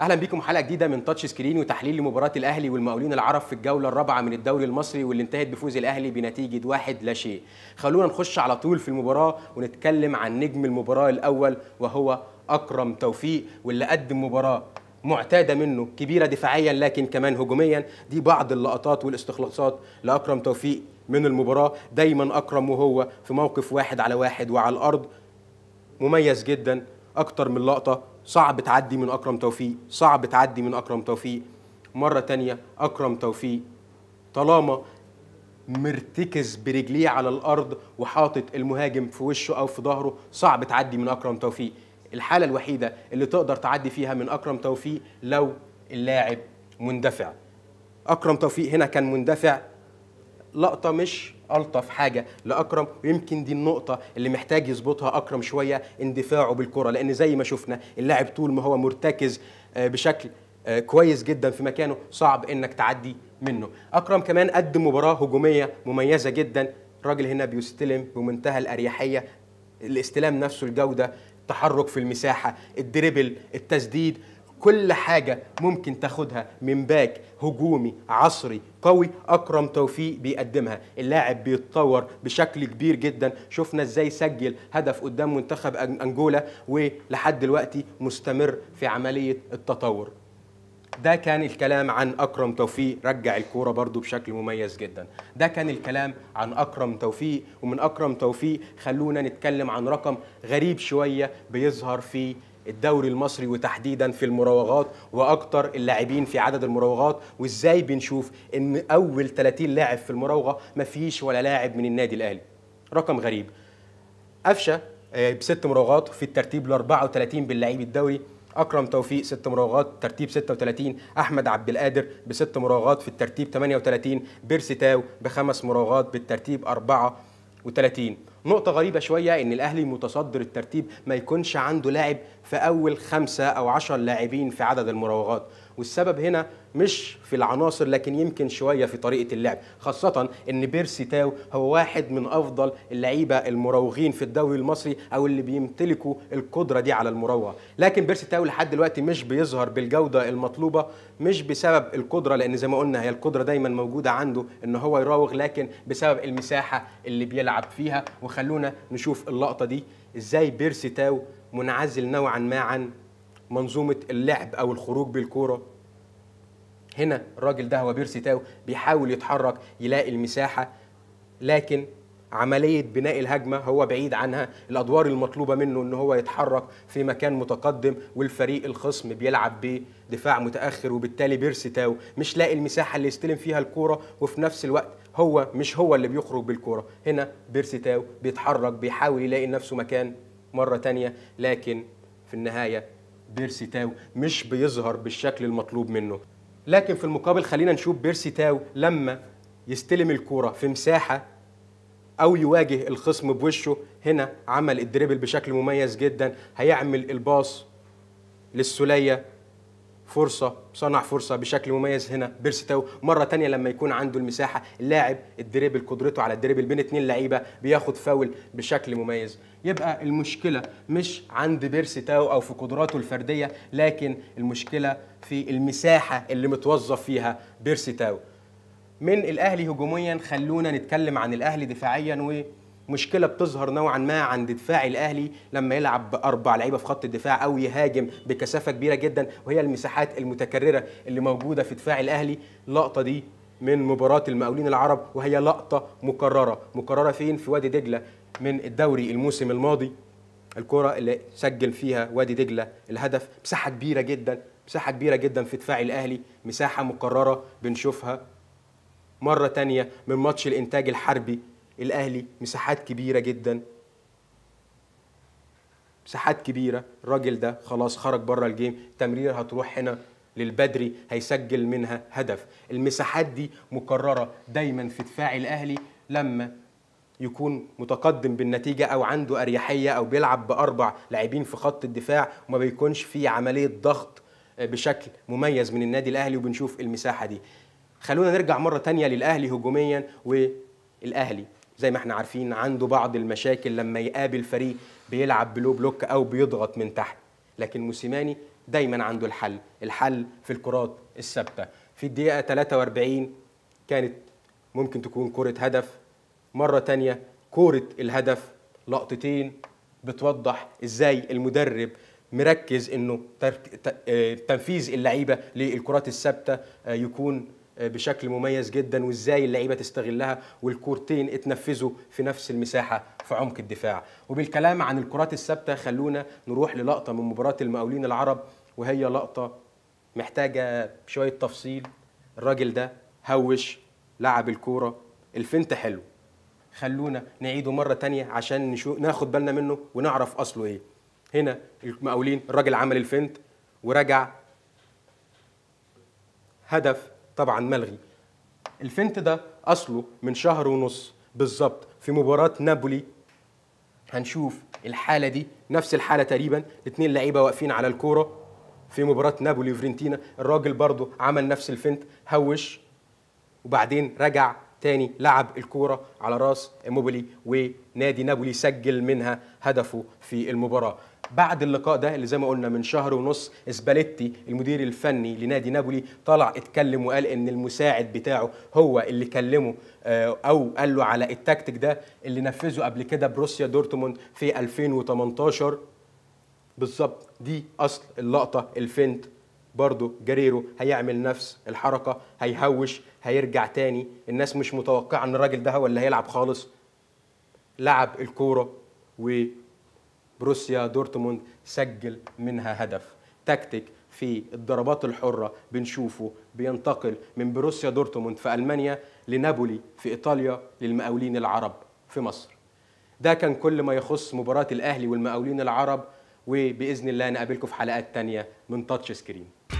اهلا بيكم حلقه جديده من تاتش سكرين وتحليل لمباراه الاهلي والمقاولين العرب في الجوله الرابعه من الدوري المصري واللي انتهت بفوز الاهلي بنتيجه واحد لا شيء خلونا نخش على طول في المباراه ونتكلم عن نجم المباراه الاول وهو اكرم توفيق واللي قدم مباراه معتاده منه كبيره دفاعيا لكن كمان هجوميا دي بعض اللقطات والاستخلاصات لاكرم توفيق من المباراه دايما اكرم وهو في موقف واحد على واحد وعلى الارض مميز جدا اكتر من لقطه صعب تعدي من اكرم توفيق صعب تعدي من اكرم توفيق مره تانية اكرم توفيق طالما مرتكز برجليه على الارض وحاطط المهاجم في وشه او في ظهره صعب تعدي من اكرم توفيق الحاله الوحيده اللي تقدر تعدي فيها من اكرم توفيق لو اللاعب مندفع اكرم توفيق هنا كان مندفع لقطه مش الطف حاجه لاكرم ويمكن دي النقطه اللي محتاج يظبطها اكرم شويه اندفاعه بالكره لان زي ما شفنا اللاعب طول ما هو مرتكز آه، بشكل آه، كويس جدا في مكانه صعب انك تعدي منه اكرم كمان قدم مباراه هجوميه مميزه جدا الراجل هنا بيستلم بمنتهى الاريحيه الاستلام نفسه الجوده التحرك في المساحه الدريبل التسديد كل حاجة ممكن تاخدها من باك هجومي عصري قوي أكرم توفيق بيقدمها اللاعب بيتطور بشكل كبير جدا شفنا ازاي سجل هدف قدام منتخب أنجولا ولحد دلوقتي مستمر في عملية التطور ده كان الكلام عن أكرم توفيق رجع الكورة برضو بشكل مميز جدا ده كان الكلام عن أكرم توفيق ومن أكرم توفيق خلونا نتكلم عن رقم غريب شوية بيظهر في الدوري المصري وتحديدا في المراوغات واكتر اللاعبين في عدد المراوغات وازاي بنشوف ان اول 30 لاعب في المراوغه مفيش ولا لاعب من النادي الاهلي رقم غريب قفشه آه، بست مراوغات في الترتيب ال 34 باللعيب الدوري اكرم توفيق ست مراوغات ترتيب 36 احمد عبد القادر بست مراوغات في الترتيب 38 بيرسي تاو بخمس مراوغات بالترتيب 34 نقطة غريبة شوية إن الأهلي متصدر الترتيب ما يكونش عنده لاعب في أول خمسة أو عشر لاعبين في عدد المراوغات والسبب هنا مش في العناصر لكن يمكن شويه في طريقه اللعب خاصه ان بيرسي تاو هو واحد من افضل اللعيبه المراوغين في الدوري المصري او اللي بيمتلكوا القدره دي على المراوغه لكن بيرسي تاو لحد دلوقتي مش بيظهر بالجوده المطلوبه مش بسبب القدره لان زي ما قلنا هي القدره دايما موجوده عنده ان هو يراوغ لكن بسبب المساحه اللي بيلعب فيها وخلونا نشوف اللقطه دي ازاي بيرسي تاو منعزل نوعا ما عن منظومه اللعب او الخروج بالكوره هنا الراجل ده هو بيرسي تاو بيحاول يتحرك يلاقي المساحه لكن عملية بناء الهجمة هو بعيد عنها الأدوار المطلوبة منه أنه هو يتحرك في مكان متقدم والفريق الخصم بيلعب بدفاع متأخر وبالتالي بيرسي تاو مش لاقي المساحة اللي يستلم فيها الكورة وفي نفس الوقت هو مش هو اللي بيخرج بالكورة هنا بيرسي تاو بيتحرك بيحاول يلاقي نفسه مكان مرة تانية لكن في النهاية بيرسي تاو مش بيظهر بالشكل المطلوب منه لكن في المقابل خلينا نشوف بيرسي تاو لما يستلم الكورة في مساحة او يواجه الخصم بوشه هنا عمل الدريبل بشكل مميز جدا هيعمل الباص للسوليه فرصه صنع فرصه بشكل مميز هنا بيرستاو مره تانية لما يكون عنده المساحه اللاعب الدريبل قدرته على الدريبل بين اتنين لعيبه بياخد فاول بشكل مميز يبقى المشكله مش عند بيرستاو او في قدراته الفرديه لكن المشكله في المساحه اللي متوظف فيها بيرستاو من الاهلي هجوميا خلونا نتكلم عن الاهلي دفاعيا ومشكله بتظهر نوعا ما عند دفاع الاهلي لما يلعب باربع لعيبه في خط الدفاع او يهاجم بكثافه كبيره جدا وهي المساحات المتكرره اللي موجوده في دفاع الاهلي اللقطه دي من مباراة المقاولين العرب وهي لقطة مكررة مكررة فين في وادي دجلة من الدوري الموسم الماضي الكرة اللي سجل فيها وادي دجلة الهدف مساحة كبيرة جدا مساحة كبيرة جدا في دفاع الأهلي مساحة مكررة بنشوفها مرة تانية من ماتش الإنتاج الحربي الأهلي مساحات كبيرة جدا مساحات كبيرة الراجل ده خلاص خرج بره الجيم تمريرة هتروح هنا للبدري هيسجل منها هدف المساحات دي مكررة دايما في دفاع الأهلي لما يكون متقدم بالنتيجة أو عنده أريحية أو بيلعب بأربع لاعبين في خط الدفاع وما بيكونش في عملية ضغط آه، بشكل مميز من النادي الأهلي وبنشوف المساحة دي خلونا نرجع مرة تانية للأهلي هجوميا والأهلي زي ما احنا عارفين عنده بعض المشاكل لما يقابل فريق بيلعب بلو بلوك أو بيضغط من تحت لكن موسيماني دايما عنده الحل الحل في الكرات الثابتة في الدقيقة 43 كانت ممكن تكون كرة هدف مرة تانية كرة الهدف لقطتين بتوضح ازاي المدرب مركز انه آه، تنفيذ اللعيبه للكرات الثابته آه، يكون بشكل مميز جدا وازاي اللعيبه تستغلها والكورتين اتنفذوا في نفس المساحه في عمق الدفاع وبالكلام عن الكرات الثابته خلونا نروح للقطه من مباراه المقاولين العرب وهي لقطه محتاجه شويه تفصيل الراجل ده هوش لعب الكوره الفنت حلو خلونا نعيده مره تانية عشان نشو ناخد بالنا منه ونعرف اصله ايه هنا المقاولين الراجل عمل الفنت ورجع هدف طبعا ملغي الفنت ده اصله من شهر ونص بالظبط في مباراه نابولي هنشوف الحاله دي نفس الحاله تقريبا اتنين لعيبه واقفين على الكوره في مباراه نابولي وفرنتينا الراجل برضه عمل نفس الفنت هوش وبعدين رجع تاني لعب الكوره على راس موبيلي ونادي نابولي سجل منها هدفه في المباراه بعد اللقاء ده اللي زي ما قلنا من شهر ونص اسباليتي المدير الفني لنادي نابولي طلع اتكلم وقال ان المساعد بتاعه هو اللي كلمه آه، او قال له على التكتيك ده اللي نفذه قبل كده بروسيا دورتموند في 2018 بالظبط دي اصل اللقطه الفنت برضه جريرو هيعمل نفس الحركه هيهوش هيرجع تاني الناس مش متوقعه ان الراجل ده هو اللي هيلعب خالص لعب الكوره وبروسيا دورتموند سجل منها هدف تكتيك في الضربات الحرة بنشوفه بينتقل من بروسيا دورتموند في ألمانيا لنابولي في إيطاليا للمقاولين العرب في مصر ده كان كل ما يخص مباراة الأهلي والمقاولين العرب وباذن الله نقابلكم في حلقات تانيه من تاتش سكرين